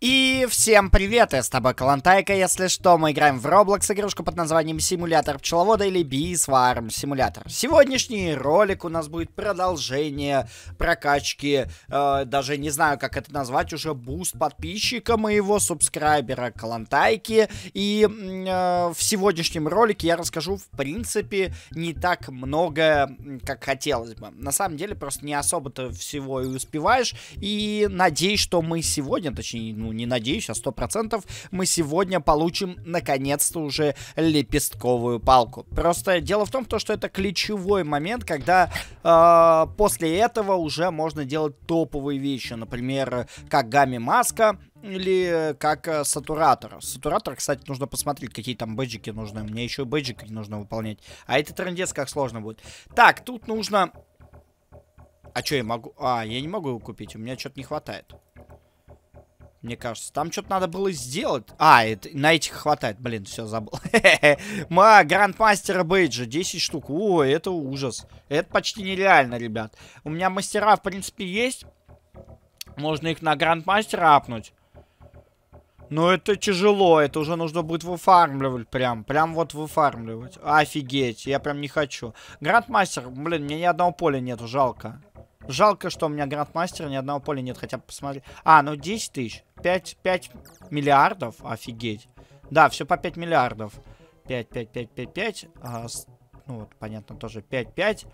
И всем привет, я с тобой Калантайка, если что, мы играем в Roblox игрушку под названием Симулятор Пчеловода или Bees Farm Simulator. Сегодняшний ролик у нас будет продолжение прокачки, э, даже не знаю, как это назвать, уже буст подписчика моего, субскрайбера Калантайки. И э, в сегодняшнем ролике я расскажу, в принципе, не так много, как хотелось бы. На самом деле, просто не особо-то всего и успеваешь, и надеюсь, что мы сегодня, точнее, ну, ну, не надеюсь, а сто процентов мы сегодня получим, наконец-то, уже лепестковую палку. Просто дело в том, что это ключевой момент, когда э, после этого уже можно делать топовые вещи. Например, как гамми-маска, или как э, сатуратор. Сатуратор, кстати, нужно посмотреть, какие там бэджики нужны. Мне еще бэджики нужно выполнять. А это трендец как сложно будет. Так, тут нужно... А что я могу... А, я не могу его купить, у меня что-то не хватает мне кажется. Там что-то надо было сделать. А, это, на этих хватает. Блин, все забыл. Ма, грандмастера бейджа, 10 штук. О, это ужас. Это почти нереально, ребят. У меня мастера, в принципе, есть. Можно их на грандмастера апнуть. Но это тяжело, это уже нужно будет выфармливать прям, прям вот выфармливать. Офигеть, я прям не хочу. Грандмастер, блин, мне ни одного поля нету, жалко. Жалко, что у меня грандмастера ни одного поля нет, хотя бы посмотри. А, ну 10 тысяч. 5, 5 миллиардов, офигеть. Да, все по 5 миллиардов. 5, 5, 5, 5, 5. А, ну вот, понятно, тоже 5, 5.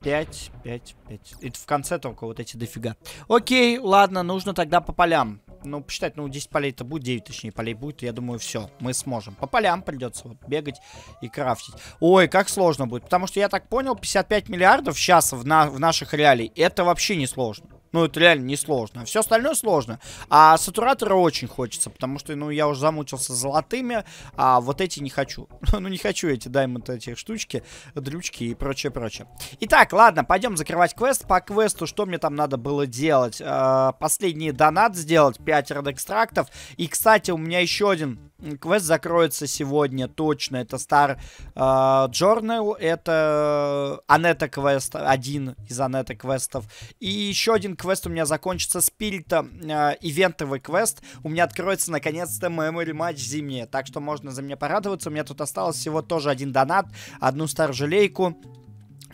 5, 5, 5. И в конце только вот эти дофига. Окей, ладно, нужно тогда по полям ну, посчитать, ну, 10 полей это будет, 9, точнее, полей будет, я думаю, все, мы сможем. По полям придется вот бегать и крафтить. Ой, как сложно будет, потому что я так понял, 55 миллиардов сейчас в, на в наших реалий, это вообще не сложно. Ну, это реально несложно. Все остальное сложно. А сатураторы очень хочется, потому что, ну, я уже замучился золотыми, а вот эти не хочу. ну, не хочу эти даймонд эти штучки, дрючки и прочее, прочее. Итак, ладно, пойдем закрывать квест. По квесту что мне там надо было делать? А, последний донат сделать, 5 редэкстрактов. И, кстати, у меня еще один Квест закроется сегодня точно. Это Star э, Journal, это Анета квест, один из Анета квестов. И еще один квест у меня закончится Спирита, э, ивентовый квест. У меня откроется наконец-то Memory матч зимние. так что можно за меня порадоваться. У меня тут осталось всего тоже один донат, одну стар-желейку.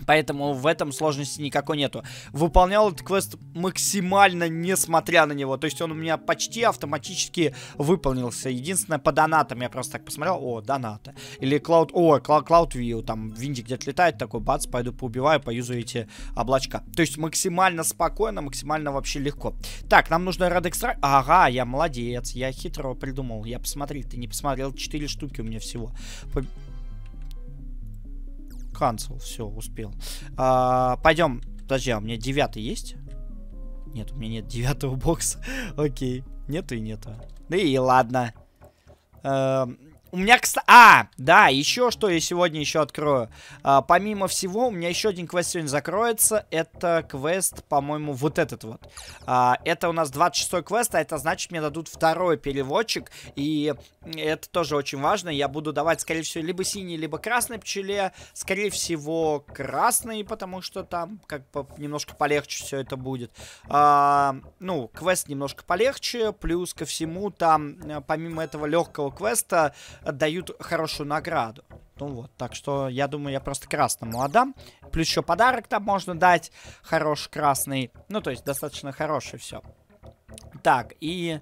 Поэтому в этом сложности никакой нету. Выполнял этот квест максимально, несмотря на него. То есть он у меня почти автоматически выполнился. Единственное, по донатам я просто так посмотрел. О, донаты. Или Cloud... О, Cloud View. Там Винди где-то летает такой, бац, пойду поубиваю, поюзу эти облачка. То есть максимально спокойно, максимально вообще легко. Так, нам нужно Red Extract. Ага, я молодец. Я хитрого придумал. Я посмотрел, ты не посмотрел. Четыре штуки у меня всего. Канцел, все, успел. А, пойдем. Подожди, а у меня девятый есть? Нет, у меня нет девятого бокса. Окей. Нету и нету. Да и ладно. А, у меня, кстати... А, да, еще что я сегодня еще открою. А, помимо всего, у меня еще один квест сегодня закроется. Это квест, по-моему, вот этот вот. А, это у нас 26-й квест, а это значит, мне дадут второй переводчик. И это тоже очень важно. Я буду давать, скорее всего, либо синий, либо красный пчеле. Скорее всего, красный, потому что там как бы немножко полегче все это будет. А, ну, квест немножко полегче. Плюс ко всему, там, э, помимо этого легкого квеста дают хорошую награду. Ну вот, так что я думаю, я просто красному отдам. Плюс еще подарок там можно дать. Хороший красный. Ну, то есть достаточно хороший все. Так, и...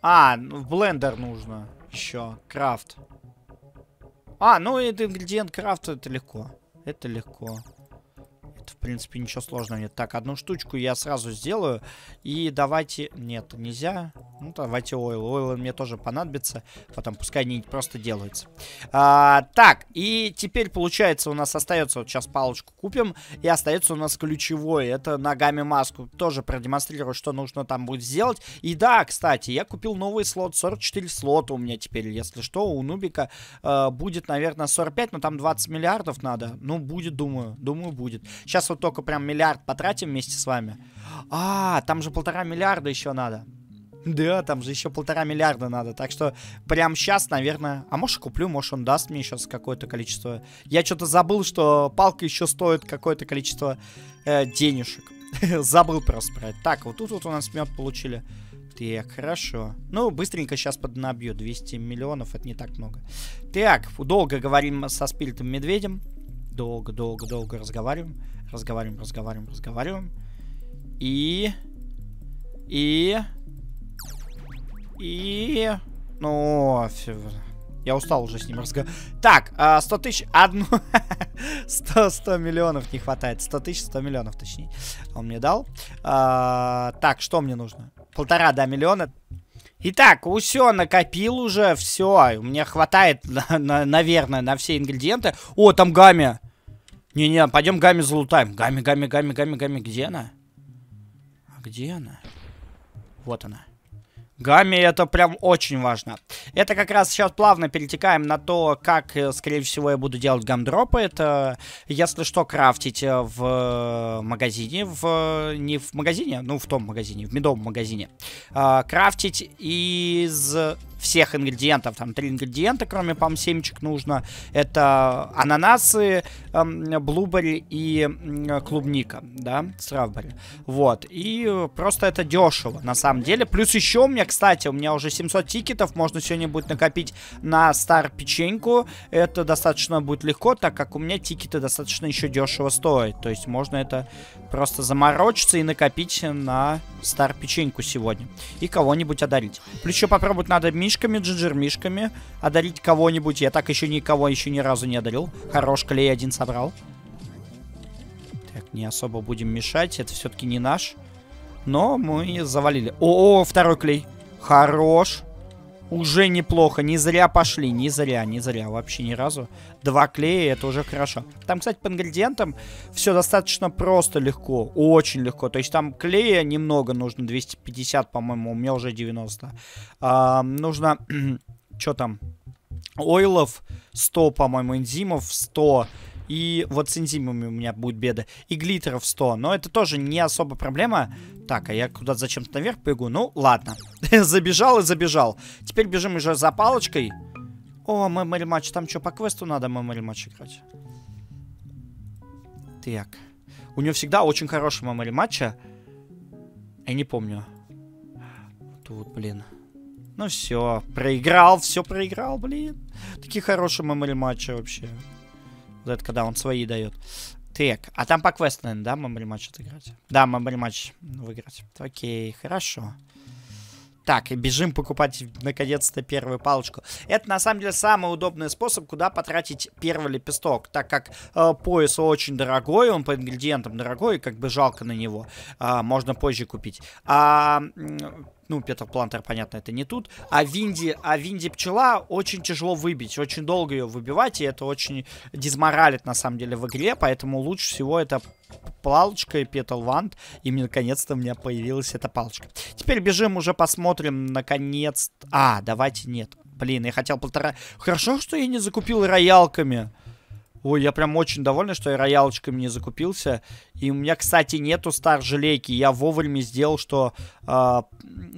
А, ну, в блендер нужно еще. Крафт. А, ну это ингредиент крафта, это легко. Это легко принципе, ничего сложного нет. Так, одну штучку я сразу сделаю. И давайте... Нет, нельзя. Ну, давайте ойл. Ойл мне тоже понадобится. Потом пускай нить просто делается А, так, и теперь, получается, у нас остается... Вот сейчас палочку купим. И остается у нас ключевой. Это ногами маску. Тоже продемонстрирую, что нужно там будет сделать. И да, кстати, я купил новый слот. 44 слота у меня теперь, если что. У Нубика э, будет, наверное, 45, но там 20 миллиардов надо. Ну, будет, думаю. Думаю, будет. Сейчас вот только прям миллиард потратим вместе с вами. А, там же полтора миллиарда еще надо. Да, там же еще полтора миллиарда надо. Так что прям сейчас, наверное... А может куплю, может он даст мне сейчас какое-то количество... Я что-то забыл, что палка еще стоит какое-то количество э, денежек. забыл просто про это. Так, вот тут вот у нас мед получили. Так, хорошо. Ну, быстренько сейчас поднабью. 200 миллионов, это не так много. Так, долго говорим со спиритом Медведем долго-долго-долго разговариваем, разговариваем, разговариваем, разговариваем. И... И... И... Ну, все. Я устал уже с ним разговаривать. Так, 100 а, тысяч... Одну... 100, 100 миллионов не хватает. 100 тысяч, 100 миллионов, точнее. Он мне дал. А, так, что мне нужно? Полтора, да, миллиона. Итак, все накопил уже, все. меня хватает, на, на, наверное, на все ингредиенты. О, там гамми. Не-не, пойдем гамми залутаем. Гамми, гамми, гамми, гамми, гамми. Где она? А где она? Вот она. Гамме это прям очень важно. Это как раз сейчас плавно перетекаем на то, как, э, скорее всего, я буду делать гамдропы. Это, э, если что, крафтить э, в магазине, в не в магазине, ну в том магазине, в медовом магазине. А, крафтить из всех ингредиентов, там три ингредиента, кроме, по семечек нужно. Это ананасы, эм, блубери и клубника, да, стравбери. Вот, и просто это дешево, на самом деле. Плюс еще у меня, кстати, у меня уже 700 тикетов, можно сегодня будет накопить на стар печеньку. Это достаточно будет легко, так как у меня тикеты достаточно еще дешево стоят. То есть можно это просто заморочиться и накопить на стар печеньку сегодня. И кого-нибудь одарить. Плюс еще попробовать надо меньше мишками, джиджер Одарить кого-нибудь. Я так еще никого еще ни разу не одарил. Хорош клей один собрал. Так, не особо будем мешать. Это все-таки не наш. Но мы завалили. О, -о, -о второй клей. Хорош. Уже неплохо, не зря пошли, не зря, не зря, вообще ни разу. Два клея, это уже хорошо. Там, кстати, по ингредиентам все достаточно просто, легко, очень легко. То есть там клея немного нужно, 250, по-моему, у меня уже 90. А, нужно, что там, ойлов 100, по-моему, энзимов 100, и вот с энзимами у меня будет беда. И глиттеров 100. Но это тоже не особо проблема. Так, а я куда-то зачем-то наверх бегу. Ну, ладно. забежал и забежал. Теперь бежим уже за палочкой. О, мемори матч. Там что, по квесту надо мемори матч играть? Так. У него всегда очень хороший мемори матча. Я не помню. Тут, блин. Ну все, проиграл, все проиграл, блин. Такие хорошие мемори матча вообще. Это когда он свои дает. Так, а там по квест, наверное, да, мемори матч отыграть? Да, мемори матч выиграть. Окей, хорошо. Так, и бежим покупать, наконец-то, первую палочку. Это, на самом деле, самый удобный способ, куда потратить первый лепесток. Так как э, пояс очень дорогой, он по ингредиентам дорогой, и как бы жалко на него. Э, можно позже купить. А ну, Петр Плантер, понятно, это не тут. А Винди, а Винди пчела очень тяжело выбить. Очень долго ее выбивать, и это очень дизморалит, на самом деле, в игре. Поэтому лучше всего это палочка и петалвант. И наконец-то у меня появилась эта палочка. Теперь бежим, уже посмотрим, наконец... А, давайте нет. Блин, я хотел полтора... Хорошо, что я не закупил роялками. Ой, я прям очень доволен, что я роялочками не закупился. И у меня, кстати, нету старжелейки. Я вовремя сделал, что э,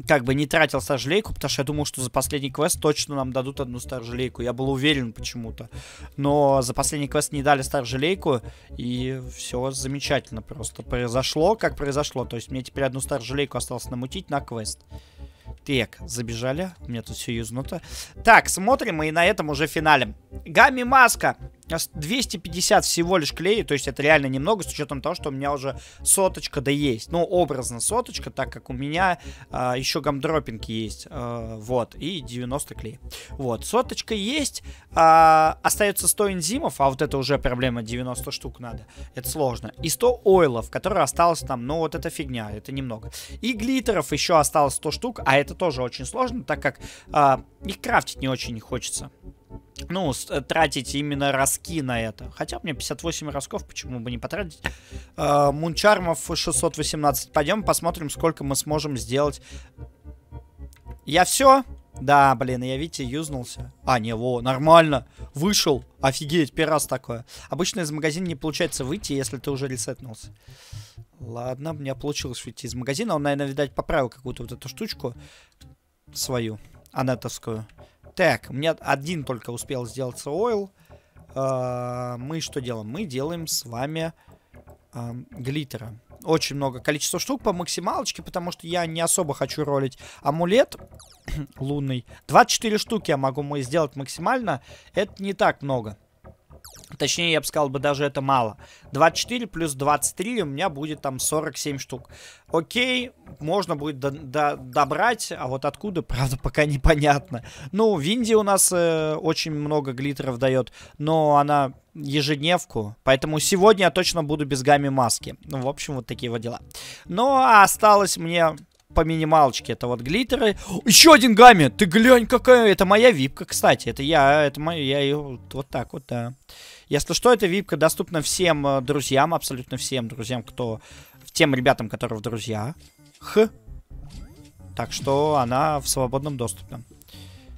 как бы не тратил старжелейку, потому что я думал, что за последний квест точно нам дадут одну старжелейку. Я был уверен почему-то. Но за последний квест не дали старжелейку и все замечательно просто произошло, как произошло. То есть мне теперь одну старжелейку осталось намутить на квест. Так, забежали. У меня тут все юзнуто. Так, смотрим и на этом уже финалем. Гамми Маска 250 а всего лишь клея, то есть это реально немного, с учетом того, что у меня уже соточка да есть. Ну, образно соточка, так как у меня а, еще гамдропинг есть. А, вот, и 90 клея. Вот, соточка есть, а, остается 100 энзимов, а вот это уже проблема, 90 штук надо. Это сложно. И 100 ойлов, которые осталось там, ну, вот это фигня, это немного. И глиттеров еще осталось 100 штук, а это тоже очень сложно, так как а, их крафтить не очень хочется ну, э, тратить именно раски на это. Хотя мне 58 расков, почему бы не потратить. Э, Мунчармов 618. Пойдем посмотрим, сколько мы сможем сделать. Я все? Да, блин, я, видите, юзнулся. А, не, во, нормально. Вышел. Офигеть, первый раз такое. Обычно из магазина не получается выйти, если ты уже ресетнулся. Ладно, у меня получилось выйти из магазина. Он, наверное, видать, поправил какую-то вот эту штучку свою, анетовскую. Так, у меня один только успел сделать ойл. А, мы что делаем? Мы делаем с вами глиттера. Очень много количество штук по максималочке, потому что я не особо хочу ролить амулет лунный. 24 штуки я могу мы сделать максимально. Это не так много. Точнее, я бы сказал бы, даже это мало. 24 плюс 23 у меня будет там 47 штук. Окей, можно будет до до добрать, а вот откуда, правда, пока непонятно. Ну, Винди у нас э, очень много глиттеров дает, но она ежедневку, поэтому сегодня я точно буду без гамми маски. Ну, в общем, вот такие вот дела. Ну, а осталось мне по минималочке. Это вот глиттеры. Еще один гамми! Ты глянь, какая... Это моя випка, кстати. Это я... Это моя... Я ее... Вот так вот, да. Если что, эта випка доступна всем э, друзьям, абсолютно всем друзьям, кто... Тем ребятам, которые в друзья. Х. Так что она в свободном доступе.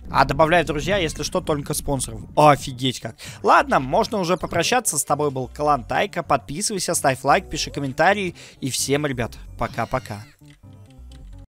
А добавляют друзья, если что, только спонсоров. Офигеть как. Ладно, можно уже попрощаться. С тобой был Клан Тайка. Подписывайся, ставь лайк, пиши комментарий. И всем, ребят, пока-пока.